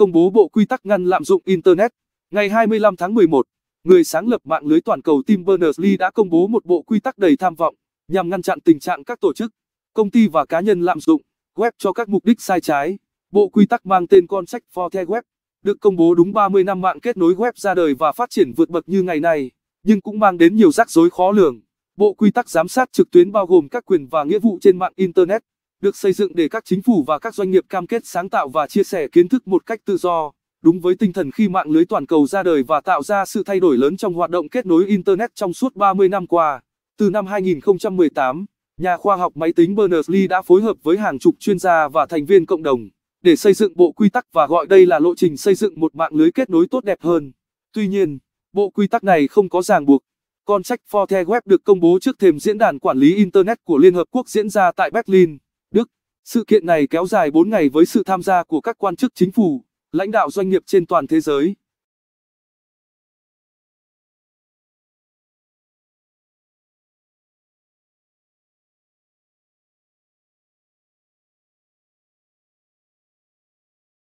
công bố bộ quy tắc ngăn lạm dụng Internet. Ngày 25 tháng 11, người sáng lập mạng lưới toàn cầu Tim Berners-Lee đã công bố một bộ quy tắc đầy tham vọng nhằm ngăn chặn tình trạng các tổ chức, công ty và cá nhân lạm dụng web cho các mục đích sai trái. Bộ quy tắc mang tên Concept for the Web được công bố đúng 30 năm mạng kết nối web ra đời và phát triển vượt bậc như ngày nay, nhưng cũng mang đến nhiều rắc rối khó lường. Bộ quy tắc giám sát trực tuyến bao gồm các quyền và nghĩa vụ trên mạng internet được xây dựng để các chính phủ và các doanh nghiệp cam kết sáng tạo và chia sẻ kiến thức một cách tự do đúng với tinh thần khi mạng lưới toàn cầu ra đời và tạo ra sự thay đổi lớn trong hoạt động kết nối internet trong suốt 30 năm qua từ năm 2018 nhà khoa học máy tính Berners-Lee đã phối hợp với hàng chục chuyên gia và thành viên cộng đồng để xây dựng bộ quy tắc và gọi đây là lộ trình xây dựng một mạng lưới kết nối tốt đẹp hơn. Tuy nhiên, bộ quy tắc này không có ràng buộc. Con sách The Web được công bố trước thềm diễn đàn quản lý Internet của Liên Hợp Quốc diễn ra tại Berlin. Sự kiện này kéo dài 4 ngày với sự tham gia của các quan chức chính phủ, lãnh đạo doanh nghiệp trên toàn thế giới.